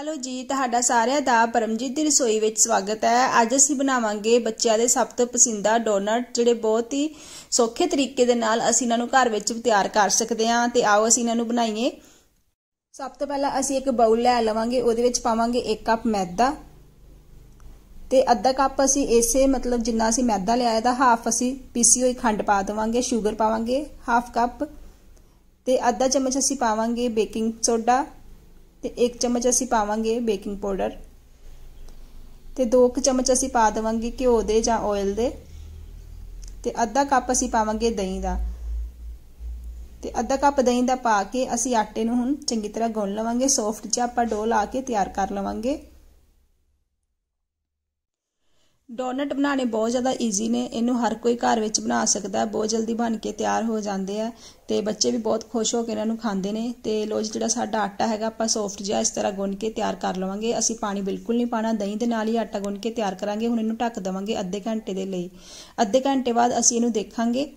hello ਜੀ ਤੁਹਾਡਾ ਸਾਰਿਆਂ ਦਾ ਪਰਮਜੀਤ ਦੀ ਰਸੋਈ ਵਿੱਚ ਸਵਾਗਤ ਹੈ ਅੱਜ ਅਸੀਂ ਬਣਾਵਾਂਗੇ ਬੱਚਿਆਂ ਦੇ ਸਭ ਤੋਂ ਪਸੰਦੀਦਾ ਡੋਨਟ ਜਿਹੜੇ ਬਹੁਤ ਹੀ ਸੌਖੇ ਤਰੀਕੇ ਦੇ ਨਾਲ ਅਸੀਂ ਇਹਨਾਂ ਨੂੰ ਘਰ ਵਿੱਚ ਤਿਆਰ ਕਰ ਸਕਦੇ ਹਾਂ ਤੇ ਆਓ ਅਸੀਂ ਇਹਨਾਂ ਨੂੰ ਬਣਾਈਏ ਸਭ ਤੋਂ ਪਹਿਲਾਂ ਅਸੀਂ ਇੱਕ ਬਾਊਲ ਲੈ ਲਵਾਂਗੇ ਉਹਦੇ ਵਿੱਚ ਪਾਵਾਂਗੇ 1 ਕੱਪ ਮੈਦਾ ਤੇ ਅੱਧਾ ਕੱਪ ਅਸੀਂ ਇਸੇ ਮਤਲਬ ਜਿੰਨਾ ਅਸੀਂ ਮੈਦਾ ਲਿਆ ਦਾ ਹਾਫ ਅਸੀਂ ਪੀਸੀ ਹੋਈ ਖੰਡ ਪਾ ਦਵਾਂਗੇ 슈ਗਰ ਪਾਵਾਂਗੇ ਹਾਫ ਕੱਪ ਤੇ ਅੱਧਾ ਚਮਚ ਅਸੀਂ ਪਾਵਾਂਗੇ ਬੇਕਿੰਗ ਸੋਡਾ ਤੇ 1 ਚਮਚ ਅਸੀਂ ਪਾਵਾਂਗੇ ਬੇਕਿੰਗ ਪਾਊਡਰ ਤੇ 2 ਚਮਚ ਅਸੀਂ ਪਾ ਦੇਵਾਂਗੇ ਘਿਓ ਦੇ ਜਾਂ ਆਇਲ ਦੇ ਤੇ ਅੱਧਾ ਕੱਪ ਅਸੀਂ ਪਾਵਾਂਗੇ ਦਹੀਂ ਦਾ ਤੇ ਅੱਧਾ ਕੱਪ ਦਹੀਂ ਦਾ ਪਾ ਕੇ ਅਸੀਂ ਆਟੇ ਨੂੰ ਹੁਣ ਚੰਗੀ ਤਰ੍ਹਾਂ ਗੁੰਨ ਲਵਾਂਗੇ ਸੌਫਟ ਜਿਹਾ ਆਪਾਂ ਡੋ ਲਾ ਕੇ ਤਿਆਰ ਕਰ ਲਵਾਂਗੇ ਡੋਨਟ ਬਣਾਣੇ ਬਹੁਤ ਜ਼ਿਆਦਾ ਈਜ਼ੀ ਨੇ ਇਹਨੂੰ ਹਰ ਕੋਈ ਘਰ ਵਿੱਚ ਬਣਾ ਸਕਦਾ ਬਹੁਤ ਜਲਦੀ ਬਣ ਕੇ ਤਿਆਰ ਹੋ ਜਾਂਦੇ ਆ ਤੇ ਬੱਚੇ ਵੀ ਬਹੁਤ ਖੁਸ਼ ਹੋ ਕੇ ਇਹਨਾਂ ਨੂੰ ਖਾਂਦੇ ਨੇ ਤੇ ਲੋ ਜਿਹੜਾ ਸਾਡਾ ਆਟਾ ਹੈਗਾ ਆਪਾਂ ਸੌਫਟ ਜਿਹਾ ਇਸ ਤਰ੍ਹਾਂ ਗੁੰਨ ਕੇ ਤਿਆਰ ਕਰ ਲਵਾਂਗੇ ਅਸੀਂ ਪਾਣੀ ਬਿਲਕੁਲ ਨਹੀਂ ਪਾਣਾ ਦਹੀਂ ਦੇ ਨਾਲ ਹੀ ਆਟਾ ਗੁੰਨ ਕੇ ਤਿਆਰ ਕਰਾਂਗੇ ਹੁਣ ਇਹਨੂੰ ਢੱਕ ਦਵਾਂਗੇ ਅੱਧੇ ਘੰਟੇ ਦੇ ਲਈ ਅੱਧੇ ਘੰਟੇ ਬਾਅਦ ਅਸੀਂ ਇਹਨੂੰ ਦੇਖਾਂਗੇ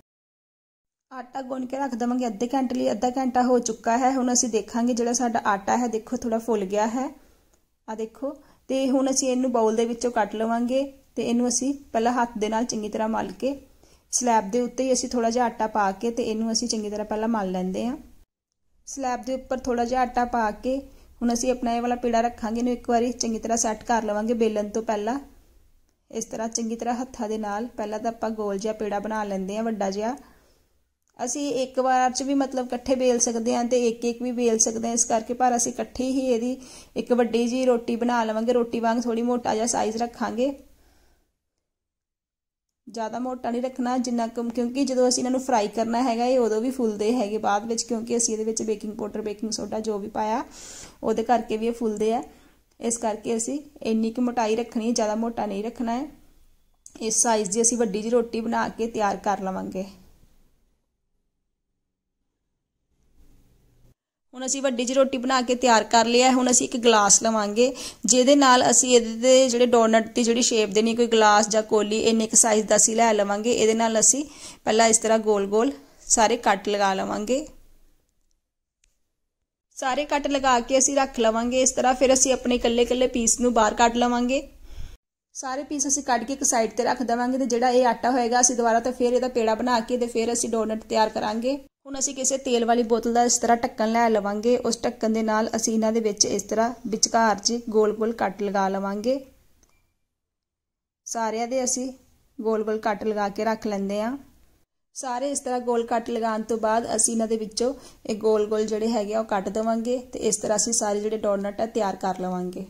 ਆਟਾ ਗੁੰਨ ਕੇ ਰੱਖ ਦਵਾਂਗੇ ਅੱਧੇ ਘੰਟੇ ਲਈ ਅੱਧਾ ਘੰਟਾ ਹੋ ਚੁੱਕਾ ਹੈ ਹੁਣ ਅਸੀਂ ਦੇਖਾਂਗੇ ਜਿਹੜਾ ਸਾਡਾ ਆਟਾ ਹੈ ਦੇਖੋ ਥੋੜਾ ਫੁੱਲ ਗਿਆ ਹੈ ਆ ਦੇਖੋ ਤੇ ਹੁਣ ਅਸੀਂ ਇਹਨੂੰ ਬਾਉਲ ਦੇ ਵਿੱਚੋਂ ਕੱਟ ਲਵਾਂਗੇ ਤੇ ਇਹਨੂੰ ਅਸੀਂ ਪਹਿਲਾਂ ਹੱਥ ਦੇ ਨਾਲ ਚੰਗੀ ਤਰ੍ਹਾਂ ਮਲ ਕੇ ਸਲੈਬ ਦੇ ਉੱਤੇ ਹੀ ਅਸੀਂ ਥੋੜਾ ਜਿਹਾ ਆਟਾ ਪਾ ਕੇ ਤੇ ਇਹਨੂੰ ਅਸੀਂ ਚੰਗੀ ਤਰ੍ਹਾਂ ਪਹਿਲਾਂ ਮਲ ਲੈਂਦੇ ਹਾਂ ਸਲੈਬ ਦੇ ਉੱਪਰ ਥੋੜਾ ਜਿਹਾ ਆਟਾ ਪਾ ਕੇ ਹੁਣ ਅਸੀਂ ਆਪਣਾ ਇਹ ਵਾਲਾ ਪੇੜਾ ਰੱਖਾਂਗੇ ਇਹਨੂੰ ਇੱਕ ਵਾਰੀ ਚੰਗੀ ਤਰ੍ਹਾਂ ਸੈੱਟ ਕਰ ਲਵਾਂਗੇ ਬੇਲਣ ਤੋਂ ਪਹਿਲਾਂ ਇਸ ਤਰ੍ਹਾਂ ਚੰਗੀ ਤਰ੍ਹਾਂ ਹੱਥਾਂ ਦੇ ਨਾਲ ਪਹਿਲਾਂ ਤਾਂ ਆਪਾਂ ਗੋਲ ਜਿਹਾ ਪੇੜਾ ਬਣਾ ਲੈਂਦੇ ਆ ਵੱਡਾ ਜਿਹਾ ਅਸੀਂ ਇੱਕ ਵਾਰ 'ਚ ਵੀ ਮਤਲਬ ਇਕੱਠੇ ਬੇਲ ਸਕਦੇ ਹਾਂ ਤੇ ਇੱਕ ਇੱਕ ਵੀ ਬੇਲ ਸਕਦੇ ਹਾਂ ਇਸ ਕਰਕੇ ਪਰ ਅਸੀਂ ਇਕੱਠੇ ਹੀ ਇਹਦੀ ਇੱਕ ਵੱਡੀ ਜੀ ਰੋਟੀ ਬਣਾ ਲਵਾਂਗੇ ਰੋਟੀ ਵਾਂਗ ਥੋੜੀ ਮੋਟਾ ਜਿਹਾ ਸਾਈਜ਼ ਰੱਖਾਂਗੇ ਜ਼ਿਆਦਾ ਮੋਟਾ ਨਹੀਂ ਰੱਖਣਾ ਜਿੰਨਾ ਕਮ ਕਿਉਂਕਿ ਜਦੋਂ ਅਸੀਂ ਇਹਨਾਂ ਨੂੰ ਫਰਾਈ ਕਰਨਾ ਹੈਗਾ ਇਹ ਉਦੋਂ ਵੀ ਫੁੱਲਦੇ ਹੈਗੇ ਬਾਅਦ ਵਿੱਚ ਕਿਉਂਕਿ ਅਸੀਂ ਇਹਦੇ ਵਿੱਚ ਬੇਕਿੰਗ ਪਾਊਡਰ ਬੇਕਿੰਗ ਸੋਡਾ ਜੋ ਵੀ ਪਾਇਆ ਉਹਦੇ ਕਰਕੇ ਵੀ ਇਹ ਫੁੱਲਦੇ ਆ ਇਸ ਕਰਕੇ ਅਸੀਂ ਇੰਨੀ ਕੁ ਮੋਟਾਈ ਰੱਖਣੀ ਹੈ ਜ਼ਿਆਦਾ ਮੋਟਾ ਨਹੀਂ ਰੱਖਣਾ ਹੈ ਇਸ ਸਾਈਜ਼ ਦੀ ਅਸੀਂ ਵੱਡੀ ਜੀ ਰੋਟੀ ਬਣਾ ਕੇ ਤਿਆਰ ਕਰ ਲਵਾਂਗੇ ਹੁਣ ਅਸੀਂ ਵੱਡੀ ਜੀ ਰੋਟੀ ਬਣਾ ਕੇ ਤਿਆਰ ਕਰ ਲਿਆ ਹੁਣ ਅਸੀਂ ਇੱਕ ਗਲਾਸ ਲਵਾਂਗੇ ਜਿਹਦੇ ਨਾਲ ਅਸੀਂ ਇਹਦੇ ਦੇ ਜਿਹੜੇ ਡੋਨਟ ਦੀ ਜਿਹੜੀ ਸ਼ੇਪ ਦੇਣੀ ਕੋਈ ਗਲਾਸ ਜਾਂ ਕੋਲੀ ਇੰਨੇ ਕੁ ਸਾਈਜ਼ ਦਾ ਅਸੀਂ ਲੈ ਲਵਾਂਗੇ ਇਹਦੇ ਨਾਲ ਅਸੀਂ ਪਹਿਲਾਂ ਇਸ ਤਰ੍ਹਾਂ ਗੋਲ-ਗੋਲ ਸਾਰੇ ਕੱਟ ਲਗਾ ਲਵਾਂਗੇ ਸਾਰੇ ਕੱਟ ਲਗਾ ਕੇ ਅਸੀਂ ਰੱਖ ਲਵਾਂਗੇ ਇਸ ਤਰ੍ਹਾਂ ਫਿਰ ਅਸੀਂ ਆਪਣੇ ਇਕੱਲੇ-ਇਕੱਲੇ ਪੀਸ ਨੂੰ ਬਾਹਰ ਕੱਟ ਲਵਾਂਗੇ ਸਾਰੇ ਪੀਸ ਅਸੀਂ ਕੱਟ ਕੇ ਇੱਕ ਸਾਈਡ ਤੇ ਰੱਖ ਦਵਾਂਗੇ ਤੇ ਜਿਹੜਾ ਇਹ ਆਟਾ ਹੋਏਗਾ ਅਸੀਂ ਦੁਬਾਰਾ ਤਾਂ ਫਿਰ ਇਹਦਾ ਪੇੜਾ ਬਣਾ ਕੇ ਤੇ ਫਿਰ ਅਸੀਂ ਡੋਨਟ ਤਿਆਰ ਕਰਾਂਗੇ ਹੁਣ ਅਸੀਂ ਕਿਸੇ ਤੇਲ ਵਾਲੀ ਬੋਤਲ ਦਾ ਇਸ ਤਰ੍ਹਾਂ ਢੱਕਣ ਲੈ ਲਵਾਂਗੇ ਉਸ ਢੱਕਣ ਦੇ ਨਾਲ ਅਸੀਂ ਇਹਨਾਂ ਦੇ ਵਿੱਚ ਇਸ ਤਰ੍ਹਾਂ ਵਿਚਕਾਰ 'ਚ ਗੋਲ-ਗੋਲ ਕੱਟ ਲਗਾ ਲਵਾਂਗੇ ਸਾਰਿਆਂ ਦੇ ਅਸੀਂ ਗੋਲ-ਗੋਲ ਕੱਟ ਲਗਾ ਕੇ ਰੱਖ ਲੈਂਦੇ ਆ ਸਾਰੇ ਇਸ ਤਰ੍ਹਾਂ ਗੋਲ ਕੱਟ ਲਗਾਉਣ ਤੋਂ ਬਾਅਦ ਅਸੀਂ ਇਹਨਾਂ ਦੇ ਵਿੱਚੋਂ ਇਹ ਗੋਲ-ਗੋਲ ਜਿਹੜੇ ਹੈਗੇ ਆ ਉਹ ਕੱਟ ਦਵਾਂਗੇ ਤੇ ਇਸ ਤਰ੍ਹਾਂ ਅਸੀਂ ਸਾਰੇ ਜਿਹੜੇ ਡੋਨਟ ਆ ਤਿਆਰ ਕਰ ਲਵਾਂਗੇ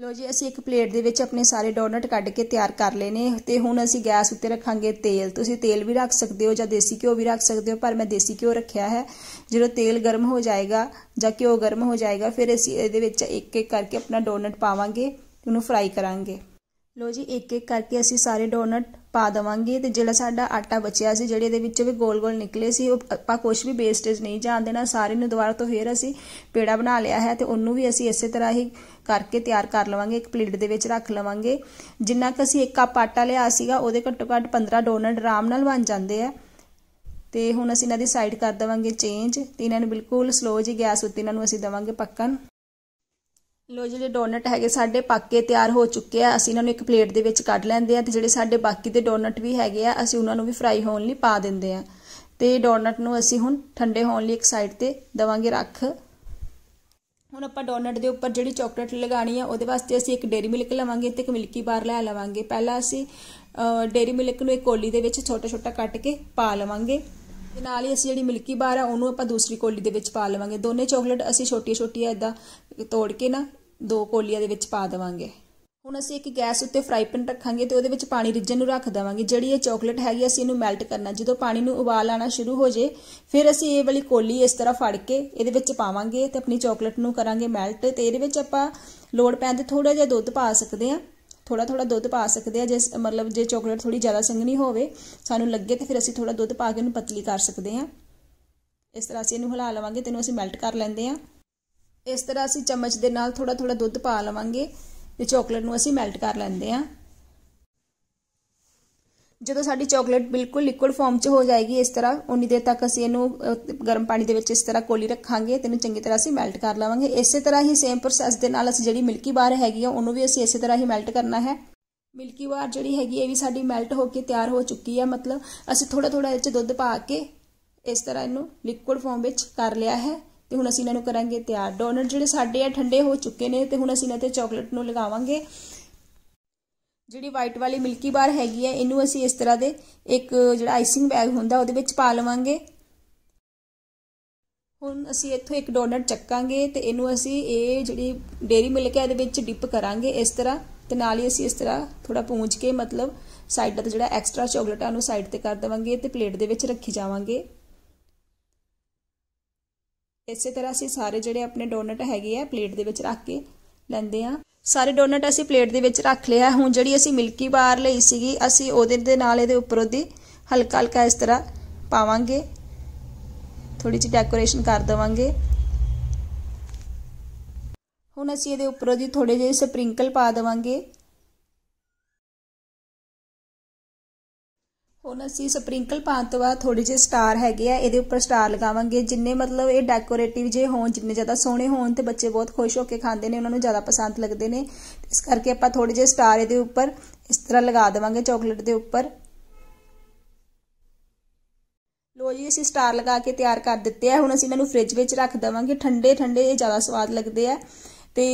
ਲੋ ਜੀ ਅਸੀਂ ਇੱਕ ਪਲੇਟ ਦੇ ਵਿੱਚ ਆਪਣੇ ਸਾਰੇ ਡੋਨਟ ਕੱਢ ਕੇ ਤਿਆਰ ਕਰ ਲਏ ਨੇ ਤੇ ਹੁਣ ਅਸੀਂ ਗੈਸ ਉੱਤੇ ਰੱਖਾਂਗੇ ਤੇਲ ਤੁਸੀਂ ਤੇਲ ਵੀ ਰੱਖ ਸਕਦੇ ਹੋ ਜਾਂ ਦੇਸੀ ਘਿਓ ਵੀ ਰੱਖ ਸਕਦੇ ਹੋ ਪਰ ਮੈਂ ਦੇਸੀ ਘਿਓ ਰੱਖਿਆ ਹੈ ਜਦੋਂ ਤੇਲ ਗਰਮ ਹੋ ਜਾਏਗਾ ਜਾਂ ਘਿਓ ਗਰਮ ਹੋ ਜਾਏਗਾ ਫਿਰ ਅਸੀਂ ਇਹਦੇ ਵਿੱਚ ਇੱਕ ਇੱਕ ਕਰਕੇ ਆਪਣਾ ਡੋਨਟ ਪਾਵਾਂਗੇ ਤੇ ਉਹਨੂੰ ਫਰਾਈ ਕਰਾਂਗੇ ਲੋ ਜੀ ਇੱਕ ਇੱਕ ਕਰਕੇ ਅਸੀਂ ਸਾਰੇ ਡੋਨਟ ਪਾ ਦਵਾਂਗੇ ਤੇ ਜਿਹੜਾ ਸਾਡਾ ਆਟਾ ਬਚਿਆ ਸੀ ਜਿਹੜੇ ਇਹਦੇ ਵਿੱਚੋਂ ਵੀ ਗੋਲ-ਗੋਲ ਨਿਕਲੇ ਸੀ ਉਹ ਆਪਾਂ ਕੁਝ ਵੀ ਵੇਸਟੇਜ ਨਹੀਂ ਜਾਣ ਦੇਣਾ ਸਾਰੇ ਨੂੰ ਦੁਬਾਰਾ ਤੋਂ ਫੇਰ ਅਸੀਂ ਪੇੜਾ ਬਣਾ ਲਿਆ ਹੈ ਤੇ ਉਹਨੂੰ ਵੀ ਅਸੀਂ ਇਸੇ ਤਰ੍ਹਾਂ ਹੀ ਕਰਕੇ ਤਿਆਰ ਕਰ ਲਵਾਂਗੇ ਇੱਕ ਪਲੇਟ ਦੇ ਵਿੱਚ ਰੱਖ ਲਵਾਂਗੇ ਜਿੰਨਾ ਕਿ ਅਸੀਂ ਇੱਕ ਕੱਪ ਆਟਾ ਲਿਆ ਸੀਗਾ ਉਹਦੇ ਘੱਟੋ-ਘੱਟ 15 ਡੋਨਟ ਆਰਾਮ ਨਾਲ ਬਣ ਜਾਂਦੇ ਆ ਤੇ ਹੁਣ ਅਸੀਂ ਇਹਨਾਂ ਦੀ ਸਾਈਡ ਕਰ ਦਵਾਂਗੇ ਚੇਂਜ ਤੇ ਇਹਨਾਂ ਨੂੰ ਬਿਲਕੁਲ ਸਲੋ ਜੀ ਗੈਸ ਉੱਤੇ ਇਹਨਾਂ ਨੂੰ ਅਸੀਂ ਦਵਾਂਗੇ ਪੱਕਣ ਲੋ ਜਿਹੜੇ ਡੋਨਟ ਹੈਗੇ ਸਾਡੇ ਪੱਕੇ ਤਿਆਰ ਹੋ ਚੁੱਕੇ ਆ ਅਸੀਂ ਇਹਨਾਂ ਨੂੰ ਇੱਕ ਪਲੇਟ ਦੇ ਵਿੱਚ ਕੱਢ ਲੈਂਦੇ ਆ ਤੇ ਜਿਹੜੇ ਸਾਡੇ ਬਾਕੀ ਦੇ ਡੋਨਟ ਵੀ ਹੈਗੇ ਆ ਅਸੀਂ ਉਹਨਾਂ ਨੂੰ ਵੀ ਫਰਾਈ ਹੋਣ ਲਈ ਪਾ ਦਿੰਦੇ ਆ ਤੇ ਡੋਨਟ ਨੂੰ ਅਸੀਂ ਹੁਣ ਠੰਡੇ ਹੋਣ ਲਈ ਇੱਕ ਸਾਈਡ ਤੇ ਦਵਾਂਗੇ ਰੱਖ ਹੁਣ ਆਪਾਂ ਡੋਨਟ ਦੇ ਉੱਪਰ ਜਿਹੜੀ ਚਾਕਲੇਟ ਲਗਾਣੀ ਆ ਉਹਦੇ ਵਾਸਤੇ ਅਸੀਂ ਇੱਕ ਡੇਰੀ ਮਿਲਕ ਲਵਾਂਗੇ ਤੇ ਇੱਕ ਮਿਲਕੀ ਬਾਰ ਲੈ ਲਵਾਂਗੇ ਪਹਿਲਾਂ ਅਸੀਂ ਡੇਰੀ ਮਿਲਕ ਨੂੰ ਇੱਕ ਕੋਲੀ ਦੇ ਵਿੱਚ ਛੋਟਾ ਛੋਟਾ ਕੱਟ ਕੇ ਪਾ ਲਵਾਂਗੇ ਤੇ ਨਾਲ ਹੀ ਅਸੀਂ ਜਿਹੜੀ ਮਿਲਕੀ ਬਾਰ ਆ ਉਹਨੂੰ ਆਪਾਂ ਦੂਸਰੀ ਕੋਲੀ ਦੇ ਵਿੱਚ ਪਾ ਲਵਾਂਗੇ ਦੋਨੇ ਚਾਕਲੇਟ ਅਸੀਂ ਛੋਟੀਆਂ ਛੋਟੀਆਂ ਇਦਾਂ ਤੋੜ ਕੇ ਨਾ ਦੋ ਕੋਲੀਆਂ ਦੇ ਵਿੱਚ ਪਾ ਦੇਵਾਂਗੇ ਹੁਣ ਅਸੀਂ ਇੱਕ ਗੈਸ ਉੱਤੇ ਫਰਾਈ ਪੈਨ ਰੱਖਾਂਗੇ ਤੇ ਉਹਦੇ ਵਿੱਚ ਪਾਣੀ ਰਿੱਝਣ ਨੂੰ ਰੱਖ ਦੇਵਾਂਗੇ ਜਿਹੜੀ ਇਹ ਚਾਕਲੇਟ ਹੈਗੀ ਅਸੀਂ ਇਹਨੂੰ ਮੈਲਟ ਕਰਨਾ ਜਦੋਂ ਪਾਣੀ ਨੂੰ ਉਬਾਲ ਆਣਾ ਸ਼ੁਰੂ ਹੋ ਜੇ ਫਿਰ ਅਸੀਂ ਇਹ ਵਾਲੀ ਕੋਲੀ ਇਸ ਤਰ੍ਹਾਂ ਫੜ ਕੇ ਇਹਦੇ ਵਿੱਚ ਪਾਵਾਂਗੇ ਤੇ ਆਪਣੀ ਚਾਕਲੇਟ ਨੂੰ ਕਰਾਂਗੇ ਮੈਲਟ ਤੇ ਇਹਦੇ ਵਿੱਚ ਆਪਾਂ ਲੋੜ ਪੈਣ ਤੇ ਥੋੜਾ ਜਿਹਾ ਦੁੱਧ ਪਾ ਸਕਦੇ ਆ ਥੋੜਾ ਥੋੜਾ ਦੁੱਧ ਪਾ ਸਕਦੇ ਆ ਜੇ ਮਤਲਬ ਜੇ ਚਾਕਲੇਟ ਥੋੜੀ ਜ਼ਿਆਦਾ ਸੰਘਣੀ ਹੋਵੇ ਸਾਨੂੰ ਲੱਗੇ ਤੇ ਫਿਰ ਅਸੀਂ ਥੋੜਾ ਦੁੱਧ ਪਾ ਕੇ ਉਹਨੂੰ ਪਤਲੀ ਕਰ ਸਕਦੇ ਆ ਇਸ ਤਰ੍ਹਾਂ ਅਸੀਂ ਇਹਨੂੰ ਹਿਲਾ ਲਵਾਂਗੇ ਤੇ ਇਹਨੂੰ ਅਸੀਂ ਮੈਲਟ ਕਰ ਲੈਂਦੇ ਆ ਇਸ ਤਰ੍ਹਾਂ ਅਸੀਂ ਚਮਚ ਦੇ ਨਾਲ ਥੋੜਾ ਥੋੜਾ ਦੁੱਧ ਪਾ ਲਵਾਂਗੇ ਤੇ ਚਾਕਲੇਟ ਨੂੰ ਅਸੀਂ ਮੈਲਟ ਕਰ ਲੈਂਦੇ ਆ ਜਦੋਂ ਸਾਡੀ ਚਾਕਲੇਟ ਬਿਲਕੁਲ ਲਿਕੁਇਡ ਫਾਰਮ 'ਚ ਹੋ ਜਾਏਗੀ ਇਸ ਤਰ੍ਹਾਂ ਉਨੀ ਦੇਰ ਤੱਕ ਅਸੀਂ ਇਹਨੂੰ ਗਰਮ ਪਾਣੀ ਦੇ ਵਿੱਚ ਇਸ ਤਰ੍ਹਾਂ ਕੋਲੀ ਰੱਖਾਂਗੇ ਤੇ ਇਹਨੂੰ ਚੰਗੀ ਤਰ੍ਹਾਂ ਅਸੀਂ ਮੈਲਟ ਕਰ ਲਵਾਂਗੇ ਇਸੇ ਤਰ੍ਹਾਂ ਹੀ ਸੇਮ ਪ੍ਰੋਸੈਸ ਦੇ ਨਾਲ ਅਸੀਂ ਜਿਹੜੀ ਮਿਲਕੀ ਬਾਰ ਹੈਗੀ ਆ ਉਹਨੂੰ ਵੀ ਅਸੀਂ ਇਸੇ ਤਰ੍ਹਾਂ ਹੀ ਮੈਲਟ ਕਰਨਾ ਹੈ ਮਿਲਕੀ ਬਾਰ ਜਿਹੜੀ ਹੈਗੀ ਇਹ ਵੀ ਸਾਡੀ ਮੈਲਟ ਹੋ ਕੇ ਤਿਆਰ ਹੋ ਚੁੱਕੀ ਹੈ ਮਤਲਬ ਅਸੀਂ ਥੋੜਾ ਥੋੜਾ ਇਹਦੇ 'ਚ ਦੁੱਧ ਪਾ ਕੇ ਇਸ ਤਰ੍ਹਾਂ ਇਹਨੂੰ ਲਿਕੁਇਡ ਫਾਰਮ ਵਿੱਚ ਕਰ ਲਿਆ ਹੈ ਤੇ ਹੁਣ ਅਸੀਂ ਇਹਨਾਂ ਨੂੰ ਕਰਾਂਗੇ ਤਿਆਰ ਡੋਨਟ ਜਿਹੜੇ ਸਾਡੇ ਆ ਠੰਡੇ ਹੋ ਚੁੱਕੇ ਨੇ ਤੇ ਹੁਣ ਅਸੀਂ ਇਹਨਾਂ ਤੇ ਚਾਕਲੇਟ ਨੂੰ ਲਗਾਵਾਂਗੇ ਜਿਹੜੀ ਵਾਈਟ ਵਾਲੀ ਮਿਲਕੀ ਬਾਰ ਹੈਗੀ ਹੈ ਇਹਨੂੰ ਅਸੀਂ ਇਸ ਤਰ੍ਹਾਂ ਦੇ ਇੱਕ ਜਿਹੜਾ ਆਈਸਿੰਗ ਬੈਗ ਹੁੰਦਾ ਉਹਦੇ ਵਿੱਚ ਪਾ ਲਵਾਂਗੇ ਹੁਣ ਅਸੀਂ ਇੱਥੋਂ ਇੱਕ ਡੋਨਟ ਚੱਕਾਂਗੇ ਤੇ ਇਹਨੂੰ ਅਸੀਂ ਇਹ ਜਿਹੜੀ ਡੇਰੀ ਮਿਲਕ ਹੈ ਇਹਦੇ ਵਿੱਚ ਡਿਪ ਕਰਾਂਗੇ ਇਸ ਤਰ੍ਹਾਂ ਤੇ ਨਾਲ ਹੀ ਅਸੀਂ ਇਸ ਤਰ੍ਹਾਂ ਥੋੜਾ ਪੂੰਝ ਕੇ ਮਤਲਬ ਸਾਈਡ ਦਾ ਜਿਹੜਾ ਐਕਸਟਰਾ ਚਾਕਲੇਟਾਂ ਨੂੰ ਸਾਈਡ ਤੇ ਕਰ ਦਵਾਂਗੇ ਤੇ ਪਲੇਟ ਦੇ ਵਿੱਚ ਰੱਖੀ ਜਾਵਾਂਗੇ ਇਸੇ ਤਰ੍ਹਾਂ ਅਸੀਂ ਸਾਰੇ ਜਿਹੜੇ ਆਪਣੇ ਡੋਨਟ ਹੈਗੇ ਆ ਪਲੇਟ ਦੇ ਵਿੱਚ ਰੱਖ ਕੇ ਲੈਂਦੇ ਆ ਸਾਰੇ ਡੋਨਟ ਅਸੀਂ ਪਲੇਟ ਦੇ ਵਿੱਚ ਰੱਖ ਲਿਆ ਹੁਣ ਜਿਹੜੀ ਅਸੀਂ ਮਿਲਕੀ ਬਾਰ ਲਈ ਸੀਗੀ ਅਸੀਂ ਉਹਦੇ ਦੇ ਨਾਲ ਇਹਦੇ ਉੱਪਰ ਉਹਦੀ ਹਲਕਾ ਹਲਕਾ ਇਸ ਤਰ੍ਹਾਂ ਪਾਵਾਂਗੇ ਥੋੜੀ ਜਿਹੀ ਡੈਕੋਰੇਸ਼ਨ ਕਰ ਦਵਾਂਗੇ ਹੁਣ ਅਸੀਂ ਇਹਦੇ ਉੱਪਰ ਉਹਦੀ ਥੋੜੇ ਜਿਹੇ ਸਪ੍ਰਿੰਕਲ ਪਾ ਦਵਾਂਗੇ ਹੁਣ ਅਸੀਂ ਸਪ੍ਰਿੰਕਲ ਪਾਉਣ ਤੋਂ ਬਾਅਦ ਥੋੜੇ ਜਿਹੇ ਸਟਾਰ ਹੈਗੇ ਆ ਇਹਦੇ ਉੱਪਰ ਸਟਾਰ ਲਗਾਵਾਂਗੇ ਜਿੰਨੇ ਮਤਲਬ ਇਹ ਡੈਕੋਰੇਟਿਵ ਜੇ ਹੋਣ ਜਿੰਨੇ ਜ਼ਿਆਦਾ ਸੋਹਣੇ ਹੋਣ ਤੇ ਬੱਚੇ ਬਹੁਤ ਖੁਸ਼ ਹੋ ਕੇ ਖਾਂਦੇ ਨੇ ਉਹਨਾਂ ਨੂੰ ਜ਼ਿਆਦਾ ਪਸੰਦ ਲੱਗਦੇ ਨੇ ਇਸ ਕਰਕੇ ਆਪਾਂ ਥੋੜੇ ਜਿਹੇ ਸਟਾਰ ਇਹਦੇ ਉੱਪਰ ਇਸ ਤਰ੍ਹਾਂ ਲਗਾ ਦੇਵਾਂਗੇ ਚਾਕਲੇਟ ਦੇ ਉੱਪਰ ਲੋ ਜੀ ਅਸੀਂ ਸਟਾਰ ਲਗਾ ਕੇ ਤਿਆਰ ਕਰ ਦਿੱਤੇ ਆ ਹੁਣ ਅਸੀਂ ਇਹਨਾਂ ਨੂੰ ਫ੍ਰਿਜ ਵਿੱਚ ਰੱਖ ਦਵਾਂਗੇ ਠੰਡੇ ਠੰਡੇ ਇਹ ਜ਼ਿਆਦਾ ਸਵਾਦ ਲੱਗਦੇ ਆ ਤੇ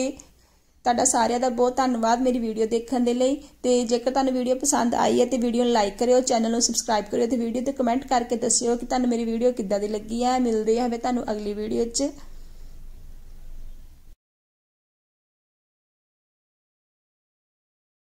ਤੁਹਾਡਾ ਸਾਰਿਆਂ ਦਾ ਬਹੁਤ ਧੰਨਵਾਦ ਮੇਰੀ ਵੀਡੀਓ ਦੇਖਣ ਦੇ ਲਈ ਤੇ ਜੇਕਰ ਤੁਹਾਨੂੰ ਵੀਡੀਓ ਪਸੰਦ ਆਈ ਹੈ ਤੇ ਵੀਡੀਓ ਨੂੰ ਲਾਈਕ ਕਰਿਓ ਚੈਨਲ ਨੂੰ ਸਬਸਕ੍ਰਾਈਬ ਕਰਿਓ ਤੇ ਵੀਡੀਓ ਤੇ ਕਮੈਂਟ ਕਰਕੇ ਦੱਸਿਓ ਕਿ ਤੁਹਾਨੂੰ ਮੇਰੀ ਵੀਡੀਓ ਕਿੱਦਾਂ ਦੀ ਲੱਗੀ ਹੈ ਮਿਲਦੇ ਹਾਂ ਤੁਹਾਨੂੰ ਅਗਲੀ ਵੀਡੀਓ 'ਚ